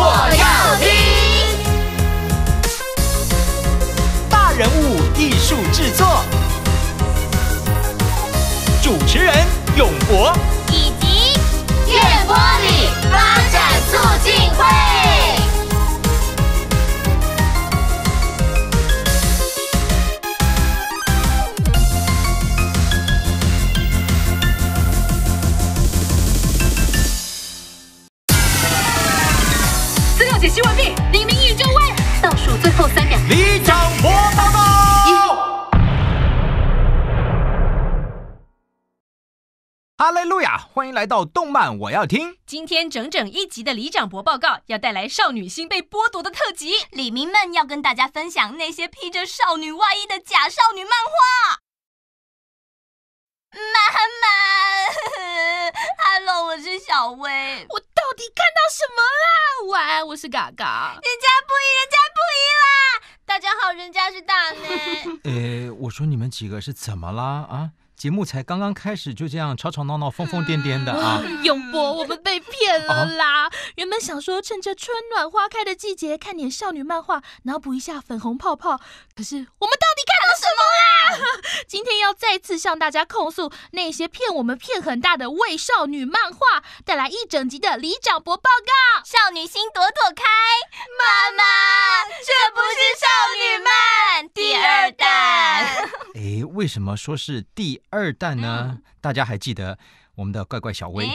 我要听大人物艺术制作，主持人永博以及电波里发展促进会。哈利路亚！欢迎来到动漫我要听。今天整整一集的李长博报告要带来少女心被剥夺的特辑，李民们要跟大家分享那些披着少女外衣的假少女漫画。妈妈，Hello，我是小薇。我到底看到什么啦？晚安，我是嘎嘎。人家不依，人家不依啦！大家好，人家是大飞。哎，我说你们几个是怎么了啊？节目才刚刚开始，就这样吵吵闹闹、疯疯癫癫的啊！永博，我们被骗了啦！原本想说趁着春暖花开的季节，看点少女漫画，脑补一下粉红泡泡，可是我们到底看？什么啊！今天要再次向大家控诉那些骗我们骗很大的伪少女漫画，带来一整集的李长博报告。少女心躲躲开，妈妈，这不是少女漫第二弹。哎，为什么说是第二弹呢？大家还记得？我们的怪怪小薇，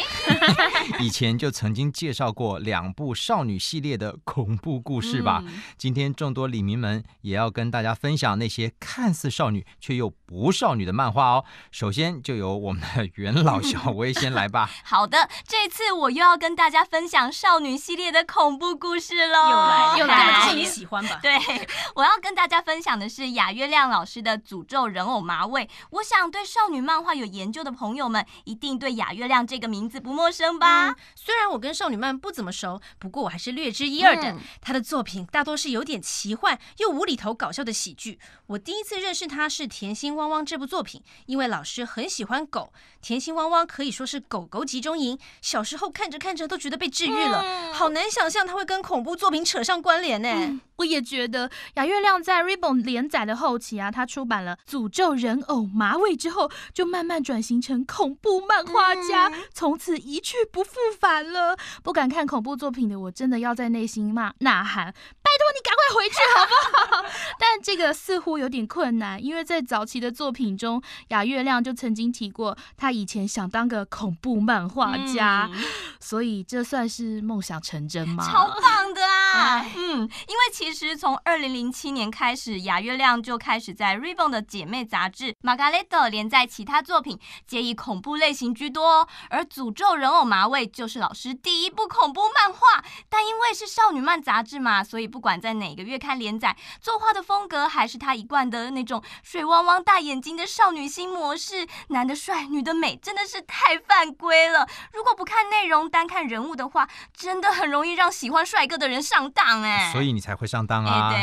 以前就曾经介绍过两部少女系列的恐怖故事吧。今天众多李民们也要跟大家分享那些看似少女却又不少女的漫画哦。首先就由我们的元老小薇先来吧。好的，这次我又要跟大家分享少女系列的恐怖故事喽。又来，又来，是你喜欢吧？对，我要跟大家分享的是雅月亮老师的诅咒人偶麻尾。我想对少女漫画有研究的朋友们一定对。雅月亮这个名字不陌生吧？虽然我跟少女漫不怎么熟，不过我还是略知一二的。她的作品大多是有点奇幻又无厘头搞笑的喜剧。我第一次认识她是《甜心汪汪》这部作品，因为老师很喜欢狗，《甜心汪汪》可以说是狗狗集中营。小时候看着看着都觉得被治愈了，好难想象它会跟恐怖作品扯上关联呢。我也觉得雅月亮在《r i b b o n 连载的后期啊，他出版了《诅咒人偶麻尾》之后，就慢慢转型成恐怖漫画。画家从此一去不复返了。不敢看恐怖作品的我，真的要在内心骂呐喊：拜托你赶快回去 好不好？但这个似乎有点困难，因为在早期的作品中，雅月亮就曾经提过他以前想当个恐怖漫画家，所以这算是梦想成真吗？超棒的啊！嗯，因为其实从二零零七年开始，雅月亮就开始在《Ribbon》的姐妹杂志《m a g a l a t e 连载其他作品，皆以恐怖类型居多。而《诅咒人偶麻味就是老师第一部恐怖漫画，但因为是少女漫杂志嘛，所以不管在哪个月刊连载，作画的风格还是他一贯的那种水汪汪大眼睛的少女心模式，男的帅，女的美，真的是太犯规了。如果不看内容，单看人物的话，真的很容易让喜欢帅哥的人上。当哎，所以你才会上当啊！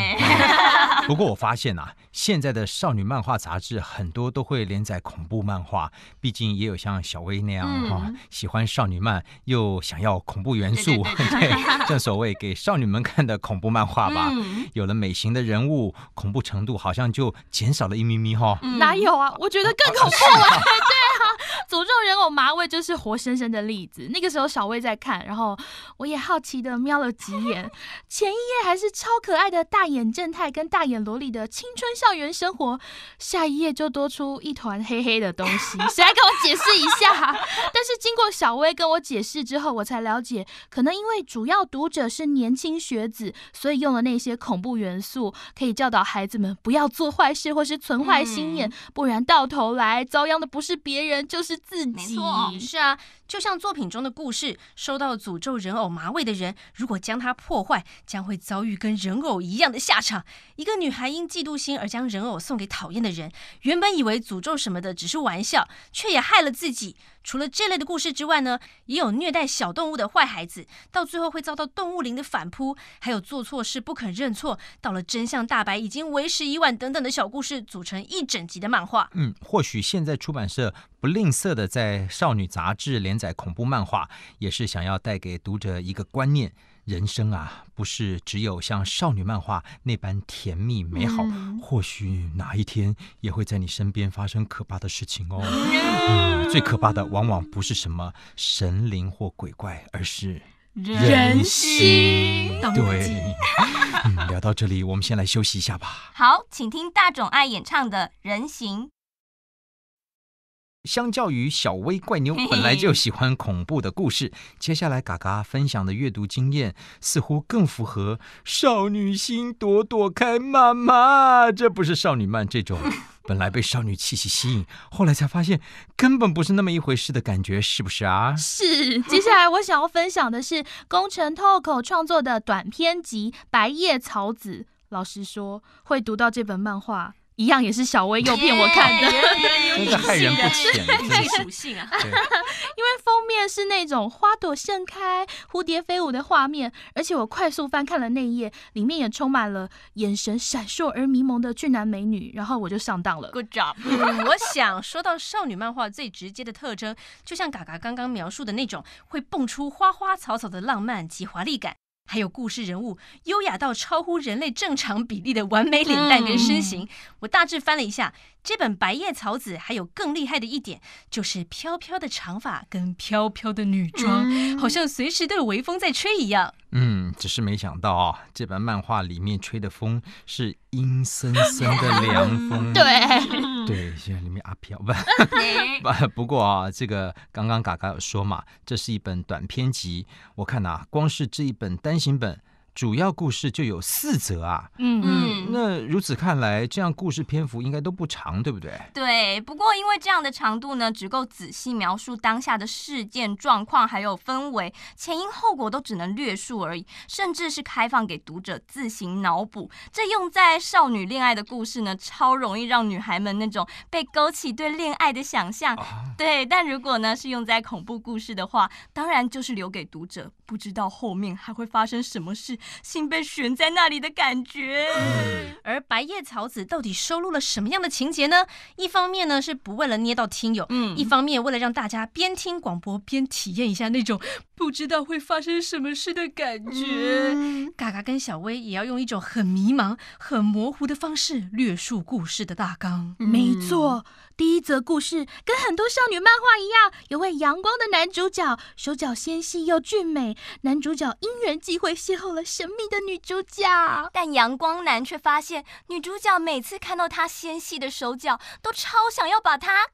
不过我发现啊，现在的少女漫画杂志很多都会连载恐怖漫画，毕竟也有像小薇那样哈，喜欢少女漫又想要恐怖元素，对，正 所谓给少女们看的恐怖漫画吧，有了美型的人物，恐怖程度好像就减少了一咪咪哈。哪有啊？我觉得更恐怖啊！对。诅咒人偶麻味就是活生生的例子。那个时候小薇在看，然后我也好奇的瞄了几眼。前一页还是超可爱的大眼正太跟大眼萝莉的青春校园生活，下一页就多出一团黑黑的东西。谁来跟我解释一下？但是经过小薇跟我解释之后，我才了解，可能因为主要读者是年轻学子，所以用了那些恐怖元素，可以教导孩子们不要做坏事或是存坏心眼，不然到头来遭殃的不是别人。人就是自己，是啊。就像作品中的故事，收到诅咒人偶麻尾的人，如果将它破坏，将会遭遇跟人偶一样的下场。一个女孩因嫉妒心而将人偶送给讨厌的人，原本以为诅咒什么的只是玩笑，却也害了自己。除了这类的故事之外呢，也有虐待小动物的坏孩子，到最后会遭到动物灵的反扑，还有做错事不肯认错，到了真相大白已经为时已晚等等的小故事，组成一整集的漫画。嗯，或许现在出版社不吝啬的在少女杂志连。在恐怖漫画也是想要带给读者一个观念：人生啊，不是只有像少女漫画那般甜蜜美好，或许哪一天也会在你身边发生可怕的事情哦。最可怕的往往不是什么神灵或鬼怪，而是人心。对，嗯，聊到这里，我们先来休息一下吧。好，请听大冢爱演唱的《人形》。相较于小薇怪 妞本来就喜欢恐怖的故事，接下来嘎嘎分享的阅读经验似乎更符合少女心朵朵开妈妈，这不是少女漫这种 本来被少女气息吸引，后来才发现根本不是那么一回事的感觉，是不是啊？是。接下来我想要分享的是宫城透口创作的短篇集《白叶草子》。老实说，会读到这本漫画。一样也是小薇诱骗我看的，真的太诱人了，太属性啊！因为封面是那种花朵盛开、蝴蝶飞舞的画面，而且我快速翻看了内页，里面也充满了眼神闪烁而迷蒙的俊男美女，然后我就上当了。Good job！我想说到少女漫画最直接的特征，就像嘎嘎刚刚描述的那种，会蹦出花花草草的浪漫及华丽感。还有故事人物优雅到超乎人类正常比例的完美脸蛋跟身形，我大致翻了一下这本《白叶草子》，还有更厉害的一点就是飘飘的长发跟飘飘的女装，好像随时都有微风在吹一样。嗯，只是没想到啊，这本漫画里面吹的风是阴森森的凉风。对。对，现在里面阿飘不 不过啊，这个刚刚嘎嘎有说嘛，这是一本短篇集。我看啊，光是这一本单行本。主要故事就有四则啊，嗯嗯，那如此看来，这样故事篇幅应该都不长，对不对？对，不过因为这样的长度呢，只够仔细描述当下的事件状况，还有氛围，前因后果都只能略述而已，甚至是开放给读者自行脑补。这用在少女恋爱的故事呢，超容易让女孩们那种被勾起对恋爱的想象，对。但如果呢是用在恐怖故事的话，当然就是留给读者不知道后面还会发生什么事。心被悬在那里的感觉。而白叶草子到底收录了什么样的情节呢？一方面呢是不为了捏到听友，嗯，一方面为了让大家边听广播边体验一下那种。不知道会发生什么事的感觉。嘎嘎跟小薇也要用一种很迷茫、很模糊的方式略述故事的大纲。没错，第一则故事跟很多少女漫画一样，有位阳光的男主角，手脚纤细又俊美。男主角因缘际会邂逅了神秘的女主角，但阳光男却发现女主角每次看到他纤细的手脚，都超想要把他。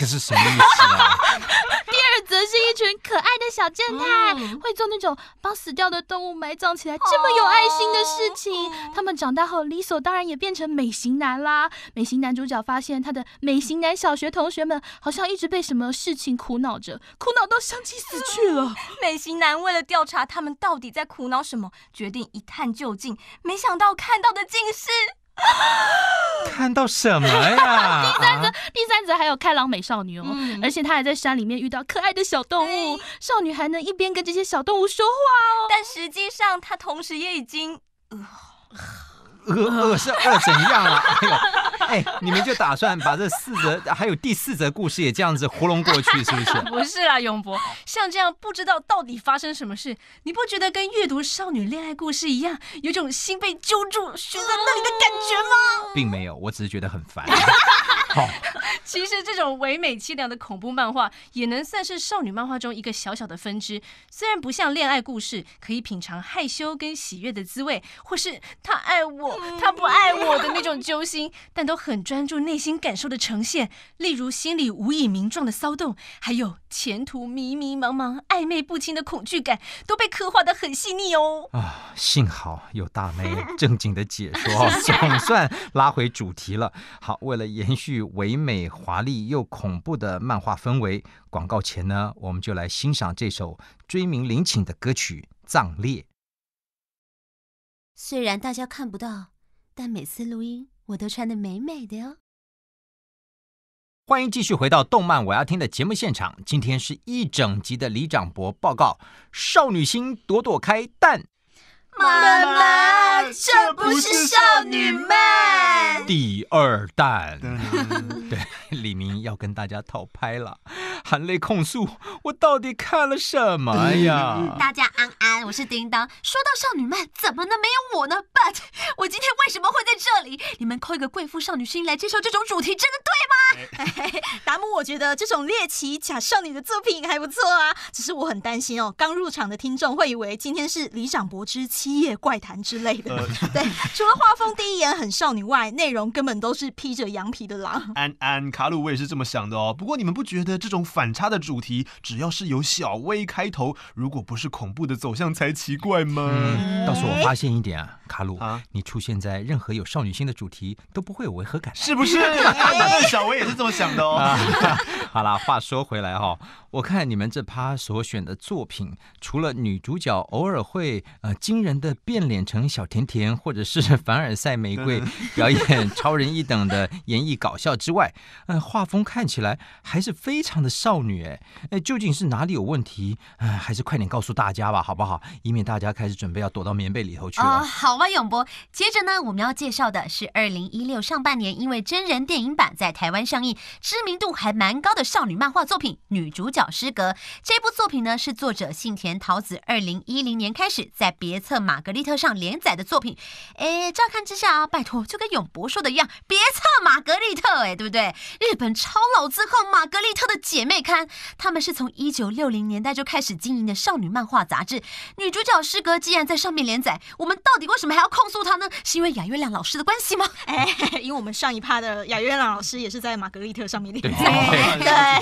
这是什么意思啊？第二则是一群可爱的小正太，会做那种帮死掉的动物埋葬起来这么有爱心的事情。他们长大后理所当然也变成美型男啦。美型男主角发现他的美型男小学同学们好像一直被什么事情苦恼着，苦恼到相继死去了。美型男为了调查他们到底在苦恼什么，决定一探究竟。没想到看到的竟是。看到什么呀？第三则，第三则还有开朗美少女哦，而且她还在山里面遇到可爱的小动物，少女还能一边跟这些小动物说话哦。但实际上，她同时也已经。二是二怎样了？哎呦，哎，你们就打算把这四则，还有第四则故事也这样子糊弄过去，是不是？不是啊，永博，像这样不知道到底发生什么事，你不觉得跟阅读少女恋爱故事一样，有种心被揪住悬在那里的感觉吗？并没有，我只是觉得很烦。其实这种唯美凄凉的恐怖漫画也能算是少女漫画中一个小小的分支。虽然不像恋爱故事可以品尝害羞跟喜悦的滋味，或是他爱我他不爱我的那种揪心，但都很专注内心感受的呈现。例如心里无以名状的骚动，还有前途迷迷茫茫、暧昧不清的恐惧感，都被刻画的很细腻哦。啊，幸好有大妹 正经的解说，总算拉回主题了。好，为了延续。唯美华丽又恐怖的漫画氛围，广告前呢，我们就来欣赏这首追名林请的歌曲《葬列》。虽然大家看不到，但每次录音我都穿的美美的哟。欢迎继续回到动漫我要听的节目现场，今天是一整集的李长博报告，《少女心朵朵开》，但妈妈。这不是少女们。第二弹，对，李明要跟大家讨拍了，含泪控诉我到底看了什么呀？大家安安，我是叮当。说到少女们，怎么能没有我呢？But 我今天为什么会在这里？你们扣一个贵妇少女心来介绍这种主题，真的对吗？达姆，我觉得这种猎奇假少女的作品还不错啊，只是我很担心哦，刚入场的听众会以为今天是李长柏之《七夜怪谈》之类的。对，除了画风第一眼很少女外，内容根本都是披着羊皮的狼。安安卡鲁，我也是这么想的哦。不过你们不觉得这种反差的主题，只要是由小薇开头，如果不是恐怖的走向才奇怪吗？嗯，倒是我发现一点啊。卡路啊，你出现在任何有少女心的主题都不会有违和感，是不是？小薇也是这么想的哦。好啦，话说回来哈，我看你们这趴所选的作品，除了女主角偶尔会呃惊人的变脸成小甜甜，或者是凡尔赛玫瑰 表演超人一等的演绎搞笑之外，嗯，画风看起来还是非常的少女哎。哎，究竟是哪里有问题？哎，还是快点告诉大家吧，好不好？以免大家开始准备要躲到棉被里头去了。好。包永博，接着呢，我们要介绍的是二零一六上半年因为真人电影版在台湾上映，知名度还蛮高的少女漫画作品《女主角失格》。这部作品呢，是作者信田桃子二零一零年开始在《别册玛格丽特》上连载的作品。哎，乍看之下，啊，拜托就跟永博说的一样，《别册玛格丽特》哎，对不对？日本超老字号《玛格丽特》的姐妹刊，他们是从一九六零年代就开始经营的少女漫画杂志。女主角失格既然在上面连载，我们到底为什么？还要控诉他呢？是因为雅月亮老师的关系吗？哎，因为我们上一趴的雅月亮老师也是在玛格丽特上面连载。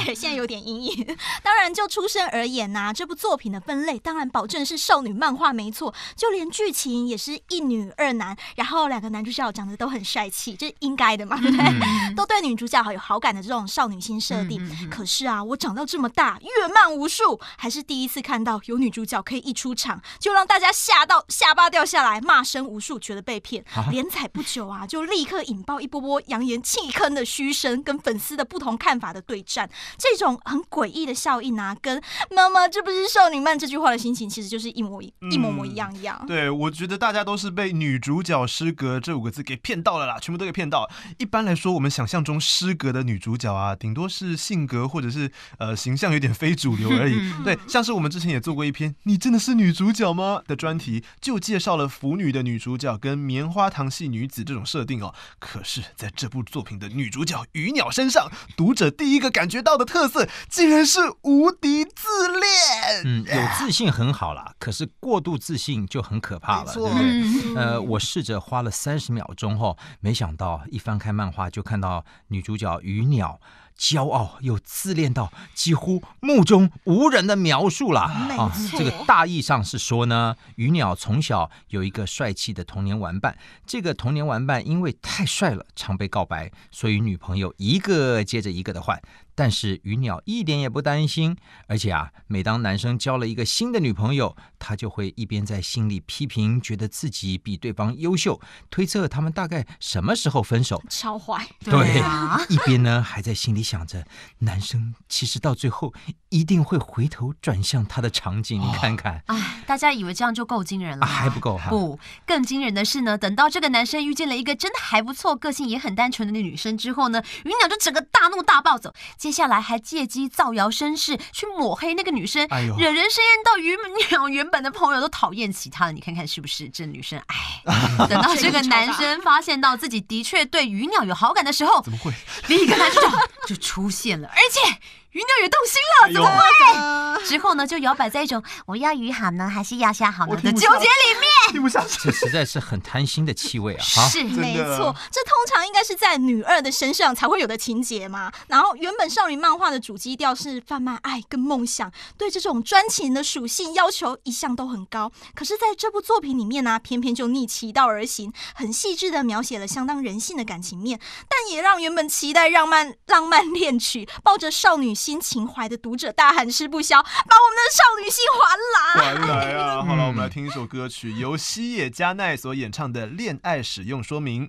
对，现在有点阴影。当然，就出身而言呐，这部作品的分类当然保证是少女漫画没错。就连剧情也是一女二男，然后两个男主角长得都很帅气，这应该的嘛？对不对？都对女主角好有好感的这种少女心设定。可是啊，我长到这么大，月漫无数，还是第一次看到有女主角可以一出场就让大家吓到下巴掉下来，骂声。无数觉得被骗，连载不久啊，就立刻引爆一波波扬言弃坑的嘘声，跟粉丝的不同看法的对战，这种很诡异的效应呢，跟“妈妈这不是少女漫”这句话的心情，其实就是一模一模模一样一样。对，我觉得大家都是被“女主角失格”这五个字给骗到了啦，全部都给骗到。一般来说，我们想象中失格的女主角啊，顶多是性格或者是呃形象有点非主流而已。对，像是我们之前也做过一篇“你真的是女主角吗”的专题，就介绍了腐女的。女主角跟棉花糖系女子这种设定哦，可是在这部作品的女主角鱼鸟身上，读者第一个感觉到的特色，竟然是无敌自恋。嗯，有自信很好啦，可是过度自信就很可怕了，对不对？呃，我试着花了三十秒钟后，没想到一翻开漫画就看到女主角鱼鸟。骄傲又自恋到几乎目中无人的描述了啊！这个大意上是说呢，鱼鸟从小有一个帅气的童年玩伴，这个童年玩伴因为太帅了，常被告白，所以女朋友一个接着一个的换。但是鱼鸟一点也不担心，而且啊，每当男生交了一个新的女朋友，他就会一边在心里批评，觉得自己比对方优秀，推测他们大概什么时候分手，超坏，对啊，一边呢还在心里想着，男生其实到最后一定会回头转向他的场景，你看看，哎，大家以为这样就够惊人了，还不够，哈？不，更惊人的是呢，等到这个男生遇见了一个真的还不错、个性也很单纯的女生之后呢，鱼鸟就整个大怒大暴走。接下来还借机造谣生事，去抹黑那个女生，惹人生厌到鱼鸟原本的朋友都讨厌起他了。你看看是不是这女生？哎，等到这个男生发现到自己的确对鱼鸟有好感的时候，怎么会另一个男生就出现了，而且。云鸟也动心了，怎么会？之后呢，就摇摆在一种我要鱼好呢，还是要下好呢的纠结里面。听不下去，这实在是很贪心的气味啊！是没错，这通常应该是在女二的身上才会有的情节嘛。然后，原本少女漫画的主基调是贩卖爱跟梦想，对这种专情的属性要求一向都很高。可是，在这部作品里面呢，偏偏就逆其道而行，很细致的描写了相当人性的感情面，但也让原本期待浪漫浪漫恋曲，抱着少女心。新情怀的读者大喊吃不消，把我们的少女心还来还来啊！好了，我们来听一首歌曲，由西野加奈所演唱的《恋爱使用说明》。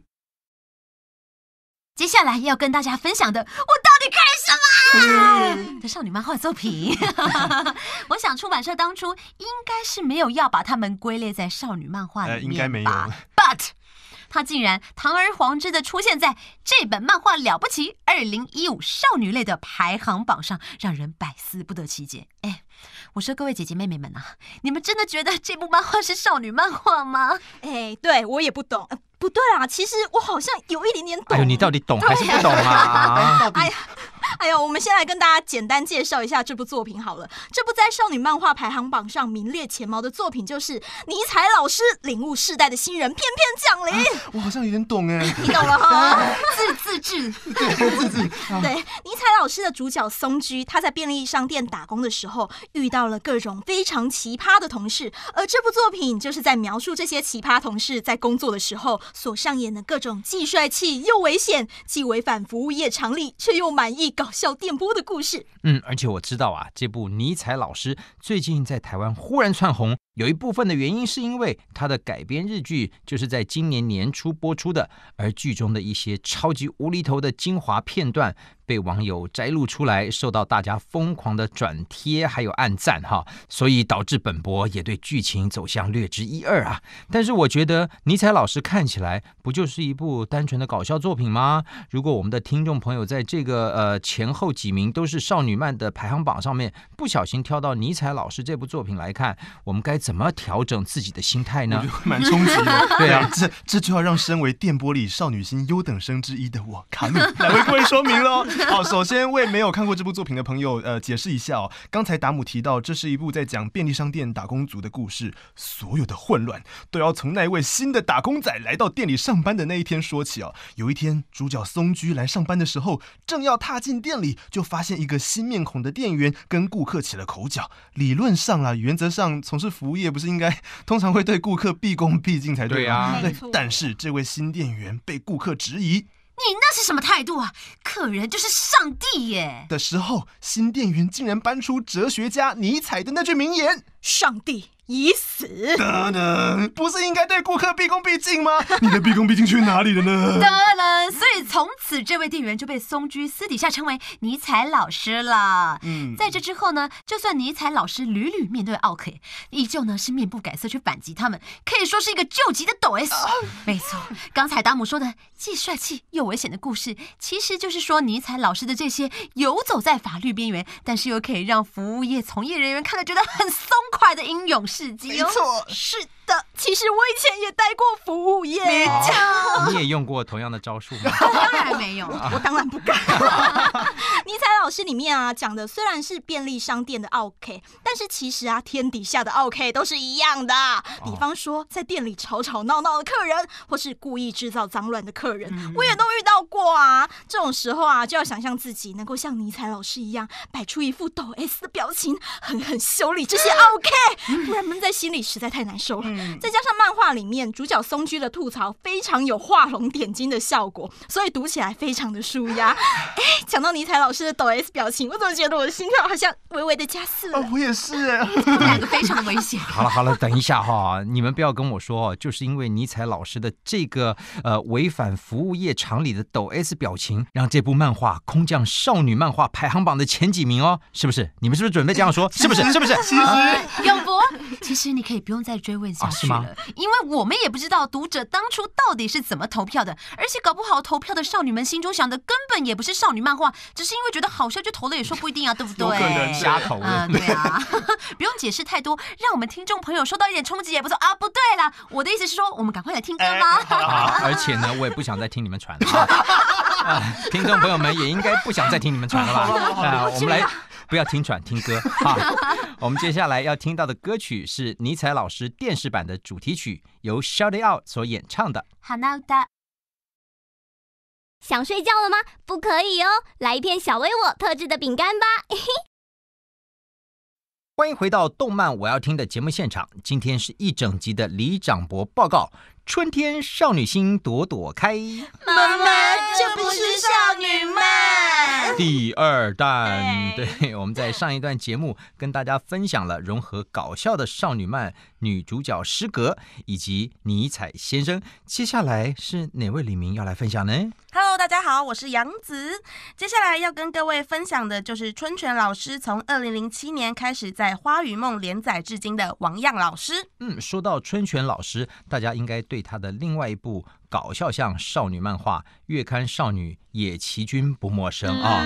接下来要跟大家分享的，我到底看什么？的少女漫画作品，我想出版社当初应该是没有要把它们归类在少女漫画里面吧。But 他竟然堂而皇之的出现在这本漫画《了不起》二零一五少女类的排行榜上，让人百思不得其解。哎，我说各位姐姐妹妹们啊，你们真的觉得这部漫画是少女漫画吗？哎，对，我也不懂。不对啊，其实我好像有一点点懂。哎呦，你到底懂还是不懂啊？哎呀。哎呦，我们先来跟大家简单介绍一下这部作品好了。这部在少女漫画排行榜上名列前茅的作品，就是《尼采老师领悟世代的新人翩翩降临》。我好像有点懂哎，你懂了哈？自自自，自自制，自自制。对，《尼采老师的主角松居》，他在便利商店打工的时候，遇到了各种非常奇葩的同事。而这部作品就是在描述这些奇葩同事在工作的时候所上演的各种既帅气又危险，既违反服务业常理却又满意。搞笑电波的故事，嗯，而且我知道啊，这部尼采老师最近在台湾忽然窜红。有一部分的原因是因为它的改编日剧就是在今年年初播出的，而剧中的一些超级无厘头的精华片段被网友摘录出来，受到大家疯狂的转贴，还有暗赞哈，所以导致本博也对剧情走向略知一二啊。但是我觉得《尼采老师》看起来不就是一部单纯的搞笑作品吗？如果我们的听众朋友在这个呃前后几名都是少女漫的排行榜上面不小心挑到《尼采老师》这部作品来看，我们该怎？怎么调整自己的心态呢？蛮冲击的，对啊，这这就要让身为电波里少女心优等生之一的我卡米来为 各位说明喽。好，首先为没有看过这部作品的朋友，呃，解释一下哦。刚才达姆提到，这是一部在讲便利商店打工族的故事。所有的混乱都要从那一位新的打工仔来到店里上班的那一天说起哦。有一天，主角松居来上班的时候，正要踏进店里，就发现一个新面孔的店员跟顾客起了口角。理论上啊，原则上从事服服务业不是应该通常会对顾客毕恭毕敬才对啊？对。但是这位新店员被顾客质疑：“你那是什么态度啊？客人就是上帝耶！”的时候，新店员竟然搬出哲学家尼采的那句名言：“上帝。”已死。得得，不是应该对顾客毕恭毕敬吗？你的毕恭毕敬去哪里了呢？得得，所以从此这位店员就被松居私底下称为尼采老师了。嗯，在这之后呢，就算尼采老师屡屡面对奥克，依旧呢是面不改色去反击他们，可以说是一个救急的斗 s。没错，刚才达姆说的既帅气又危险的故事，其实就是说尼采老师的这些游走在法律边缘，但是又可以让服务业从业人员看了觉得很松快的英勇。没错，是。其实我以前也待过服务业，你也用过同样的招数吗？当然没有，我当然不敢。尼采老师里面啊讲的虽然是便利商店的 OK，但是其实啊天底下的 OK 都是一样的。比方说在店里吵吵闹闹的客人，或是故意制造脏乱的客人，我也都遇到过啊。这种时候啊就要想象自己能够像尼采老师一样，摆出一副抖 S 的表情，狠狠修理这些 OK，不然闷在心里实在太难受了。再加上漫画里面主角松居的吐槽，非常有画龙点睛的效果，所以读起来非常的舒压。哎，讲到尼采老师的抖 S 表情，我怎么觉得我的心跳好像微微的加速？我也是，这两个非常危险。好了好了，等一下哈，你们不要跟我说，就是因为尼采老师的这个呃违反服务业常理的抖 S 表情，让这部漫画空降少女漫画排行榜的前几名哦，是不是？你们是不是准备这样说？是不是？是不是？其 实，永其实你可以不用再追问。是吗？因为我们也不知道读者当初到底是怎么投票的，而且搞不好投票的少女们心中想的根本也不是少女漫画，只是因为觉得好笑就投了也说不一定啊，对不对？有可能瞎投的，对啊，不用解释太多，让我们听众朋友受到一点冲击也不错啊。不对啦，我的意思是说，我们赶快来听歌吧。好，而且呢，我也不想再听你们传了。听众朋友们也应该不想再听你们传了吧？我们来。不要听喘，听歌。哈，我们接下来要听到的歌曲是尼采老师电视版的主题曲，由 Shout Out 所演唱的。想睡觉了吗？不可以哦，来一片小威我特制的饼干吧。欢迎回到《动漫我要听》的节目现场，今天是一整集的李长博报告，《春天少女心朵朵开》。妈妈。第二弹，对，我们在上一段节目跟大家分享了融合搞笑的少女漫。女主角诗格以及尼采先生，接下来是哪位李明要来分享呢？Hello，大家好，我是杨子。接下来要跟各位分享的就是春泉老师从二零零七年开始在《花与梦》连载至今的王样老师。嗯，说到春泉老师，大家应该对他的另外一部搞笑像少女漫画《月刊少女也奇君》不陌生啊。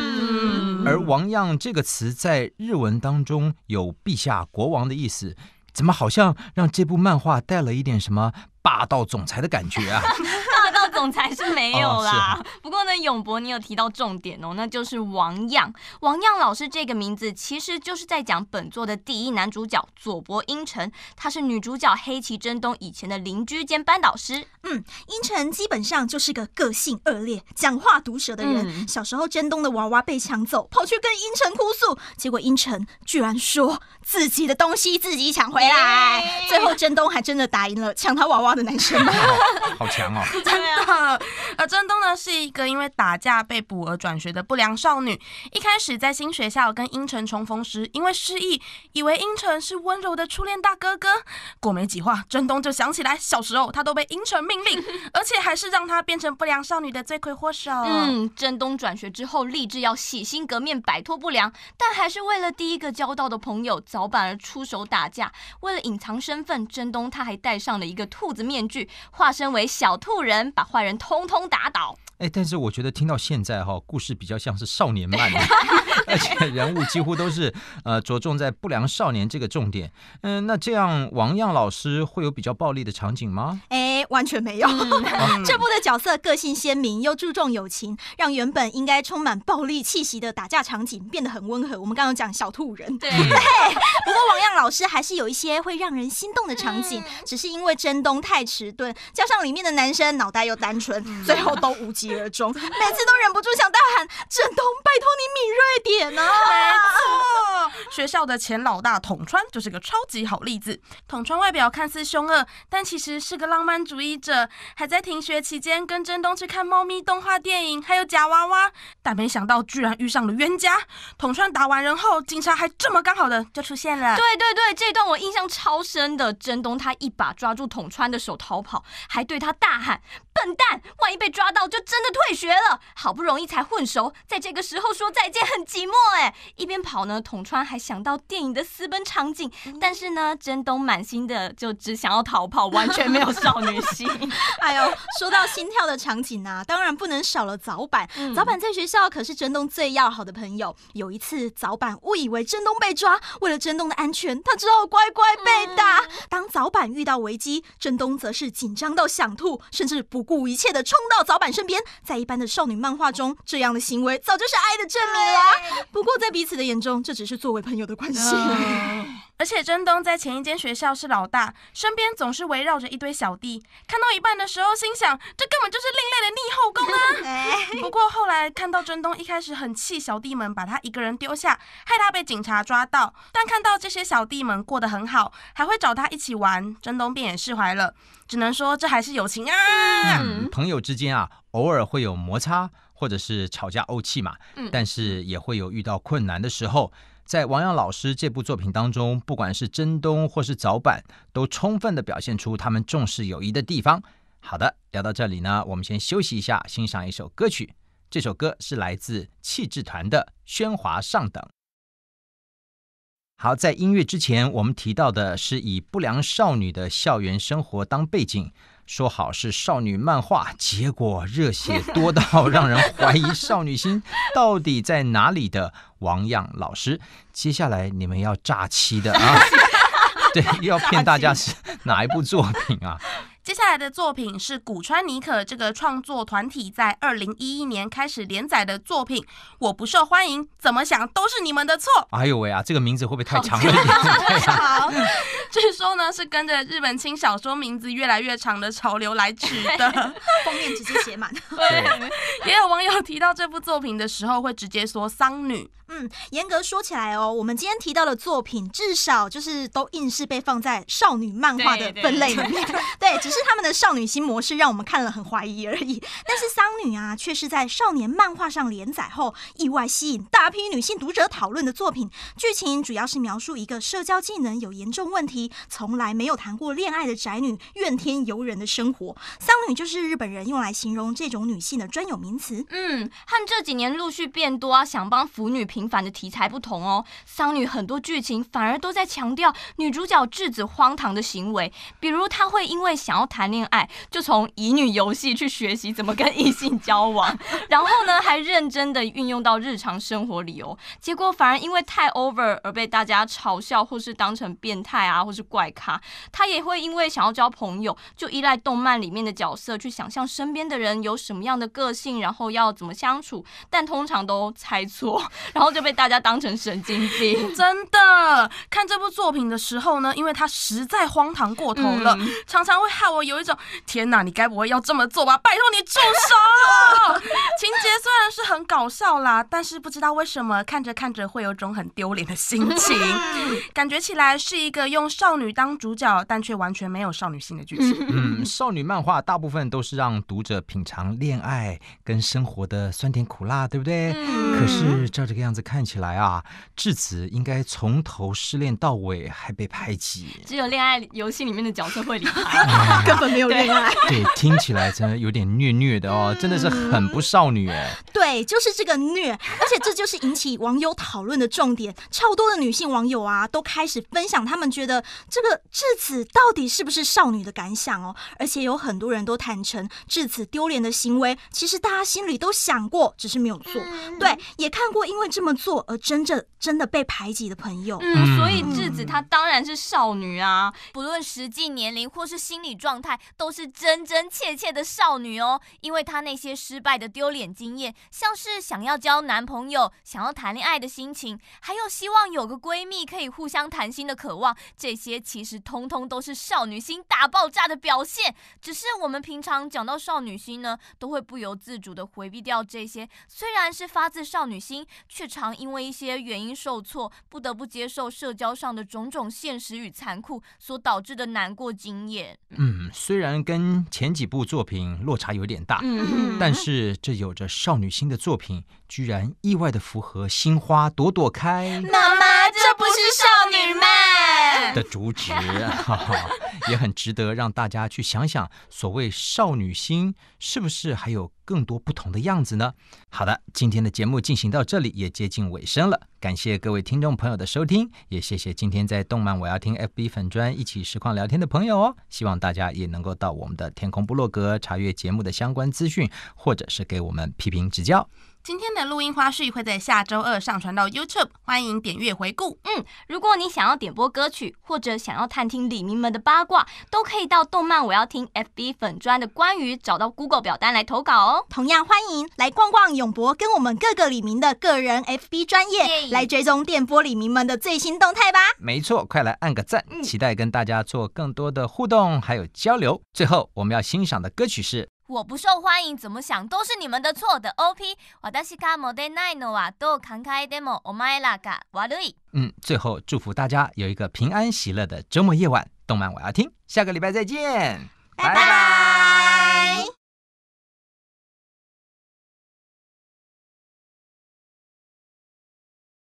而“王样”这个词在日文当中有陛下、国王的意思。怎么好像让这部漫画带了一点什么霸道总裁的感觉啊？总裁是没有啦，不过呢，永博你有提到重点哦，那就是王漾。王漾老师这个名字其实就是在讲本作的第一男主角佐伯英臣，他是女主角黑崎真东以前的邻居兼班导师。嗯，英臣基本上就是个个性恶劣、讲话毒舌的人。小时候真东的娃娃被抢走，跑去跟英臣哭诉，结果英臣居然说自己的东西自己抢回来。最后真东还真的打赢了抢他娃娃的男生，好强哦！真的。而 真东呢，是一个因为打架被捕而转学的不良少女。一开始在新学校跟英城重逢时，因为失忆，以为英城是温柔的初恋大哥哥。过没几话，真东就想起来，小时候他都被英城命令，而且还是让他变成不良少女的罪魁祸首。嗯，真东转学之后，立志要洗心革面，摆脱不良，但还是为了第一个交到的朋友早板而出手打架。为了隐藏身份，真东他还戴上了一个兔子面具，化身为小兔人，把。坏人通通打倒。哎，但是我觉得听到现在哈，故事比较像是少年漫，而且人物几乎都是呃着重在不良少年这个重点。嗯，那这样王漾老师会有比较暴力的场景吗？哎，完全没有。这部的角色个性鲜明，又注重友情，让原本应该充满暴力气息的打架场景变得很温和。我们刚刚讲小兔人，对。不过王漾老师还是有一些会让人心动的场景，只是因为真东太迟钝，加上里面的男生脑袋又。单纯，最后都无疾而终，每次都忍不住想大喊：“振东，拜托你敏锐点呢！”没错，学校的前老大统川就是个超级好例子。统川外表看似凶恶，但其实是个浪漫主义者，还在停学期间跟振东去看猫咪动画电影，还有假娃娃。但没想到居然遇上了冤家。统川打完人后，警察还这么刚好的就出现了。对对对，这段我印象超深的。振东他一把抓住统川的手逃跑，还对他大喊。笨蛋，万一被抓到就真的退学了。好不容易才混熟，在这个时候说再见很寂寞哎。一边跑呢，统川还想到电影的私奔场景，但是呢，真东满心的就只想要逃跑，完全没有少女心。哎呦，说到心跳的场景呢，当然不能少了早坂。早板在学校可是真东最要好的朋友。有一次，早板误以为真东被抓，为了真东的安全，他只好乖乖被打。当早板遇到危机，真东则是紧张到想吐，甚至不顾。不顾一切的冲到早坂身边，在一般的少女漫画中，这样的行为早就是爱的证明了。不过在彼此的眼中，这只是作为朋友的关系。而且，真东在前一间学校是老大，身边总是围绕着一堆小弟。看到一半的时候，心想这根本就是另类的逆后宫啊！不过后来看到真东一开始很气小弟们把他一个人丢下，害他被警察抓到。但看到这些小弟们过得很好，还会找他一起玩，真东便也释怀了。只能说，这还是友情啊！朋友之间啊，偶尔会有摩擦，或者是吵架怄气嘛。嗯，但是也会有遇到困难的时候。在王阳老师这部作品当中，不管是真东或是早坂，都充分的表现出他们重视友谊的地方。好的，聊到这里呢，我们先休息一下，欣赏一首歌曲。这首歌是来自气质团的《喧哗上等》。好，在音乐之前，我们提到的是以不良少女的校园生活当背景。说好是少女漫画，结果热血多到让人怀疑少女心到底在哪里的王样老师，接下来你们要炸期的啊！对，要骗大家是哪一部作品啊？接下来的作品是古川妮可这个创作团体在二零一一年开始连载的作品。我不受欢迎，怎么想都是你们的错。哎呦喂啊，这个名字会不会太长了？好，据说呢是跟着日本轻小说名字越来越长的潮流来取的。封面直接写满。对，也有网友提到这部作品的时候会直接说“桑女”。嗯，严格说起来哦，我们今天提到的作品至少就是都硬是被放在少女漫画的分类里面。对。是他们的少女心模式让我们看了很怀疑而已，但是桑女啊，却是在少年漫画上连载后意外吸引大批女性读者讨论的作品。剧情主要是描述一个社交技能有严重问题、从来没有谈过恋爱的宅女怨天尤人的生活。桑女就是日本人用来形容这种女性的专有名词。嗯，和这几年陆续变多啊想帮腐女平反的题材不同哦，桑女很多剧情反而都在强调女主角质子荒唐的行为，比如她会因为想要。谈恋爱就从乙女游戏去学习怎么跟异性交往，然后呢还认真的运用到日常生活里哦。结果反而因为太 over 而被大家嘲笑，或是当成变态啊，或是怪咖。他也会因为想要交朋友，就依赖动漫里面的角色去想象身边的人有什么样的个性，然后要怎么相处，但通常都猜错，然后就被大家当成神经病。真的，看这部作品的时候呢，因为他实在荒唐过头了，常常会害。我有一种天哪，你该不会要这么做吧？拜托你住手！情节虽然是很搞笑啦，但是不知道为什么看着看着会有种很丢脸的心情，感觉起来是一个用少女当主角，但却完全没有少女心的剧情。嗯，少女漫画大部分都是让读者品尝恋爱跟生活的酸甜苦辣，对不对？可是照这个样子看起来啊，智子应该从头失恋到尾，还被排挤。只有恋爱游戏里面的角色会离开。根本没有恋爱，对，听起来真的有点虐虐的哦，真的是很不少女哎。对，就是这个虐，而且这就是引起网友讨论的重点。超多的女性网友啊，都开始分享他们觉得这个质子到底是不是少女的感想哦。而且有很多人都坦诚，质子丢脸的行为，其实大家心里都想过，只是没有做。对，也看过因为这么做而真正真的被排挤的朋友。嗯，所以质子她当然是少女啊，不论实际年龄或是心理状。状态都是真真切切的少女哦，因为她那些失败的丢脸经验，像是想要交男朋友、想要谈恋爱的心情，还有希望有个闺蜜可以互相谈心的渴望，这些其实通通都是少女心大爆炸的表现。只是我们平常讲到少女心呢，都会不由自主的回避掉这些，虽然是发自少女心，却常因为一些原因受挫，不得不接受社交上的种种现实与残酷所导致的难过经验。嗯。虽然跟前几部作品落差有点大，但是这有着少女心的作品，居然意外的符合“心花朵朵开”。的主旨，也很值得让大家去想想，所谓少女心是不是还有更多不同的样子呢？好的，今天的节目进行到这里也接近尾声了，感谢各位听众朋友的收听，也谢谢今天在动漫我要听 FB 粉专一起实况聊天的朋友哦，希望大家也能够到我们的天空部落格查阅节目的相关资讯，或者是给我们批评指教。今天的录音花絮会在下周二上传到 YouTube，欢迎点阅回顾。嗯，如果你想要点播歌曲，或者想要探听李明们的八卦，都可以到动漫我要听 FB 粉砖的关于找到 Google 表单来投稿哦。同样欢迎来逛逛永博，跟我们各个李明的个人 FB 专业来追踪电波李明们的最新动态吧。没错，快来按个赞，期待跟大家做更多的互动还有交流。最后我们要欣赏的歌曲是。我不受欢迎，怎么想都是你们的错的。OP，嗯，最后祝福大家有一个平安喜乐的周末夜晚。动漫我要听，下个礼拜再见，拜拜。